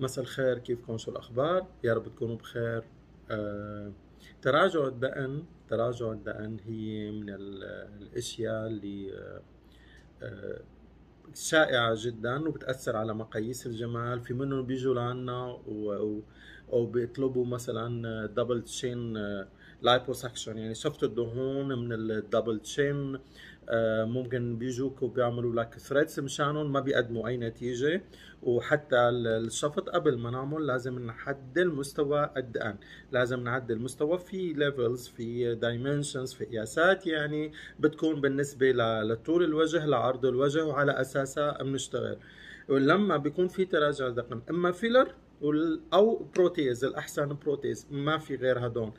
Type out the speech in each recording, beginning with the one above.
مساء الخير كيفكم شو الاخبار يا رب تكونوا بخير آه تراجع الدقن تراجع الدقن هي من الاشياء اللي آه آه شائعة جدا وبتأثر على مقاييس الجمال في منهم بيجوا لعنا و... أو بيطلبوا مثلا دبل تشين لايبوسكشن يعني شفتوا الدهون من الدبل تشين آه، ممكن بيجوك وبيعملوا لك ثريدز مشانهم ما بيقدموا اي نتيجه وحتى الشفط قبل ما نعمل لازم نعدل مستوى الدقن لازم نعدل مستوى في ليفلز في دايمنشنز في قياسات يعني بتكون بالنسبه لطول الوجه لعرض الوجه وعلى اساسها بنشتغل ولما بيكون في تراجع دقن اما فيلر او بروتيز الاحسن بروتيز ما في غير هدول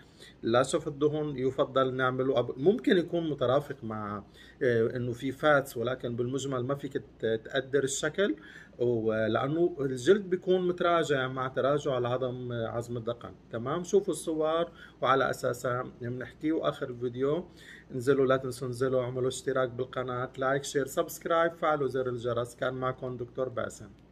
لا سوف الدهون يفضل نعمله ممكن يكون مترافق مع آه، انه في فاتس ولكن بالمجمل ما فيك تقدر الشكل ولانه الجلد بيكون متراجع مع تراجع العظم آه، عظم الذقن تمام شوفوا الصور وعلى اساسها بنحكي واخر الفيديو انزلوا لا تنسوا انزلوا اعملوا اشتراك بالقناه لايك شير سبسكرايب فعلوا زر الجرس كان معكم دكتور باسم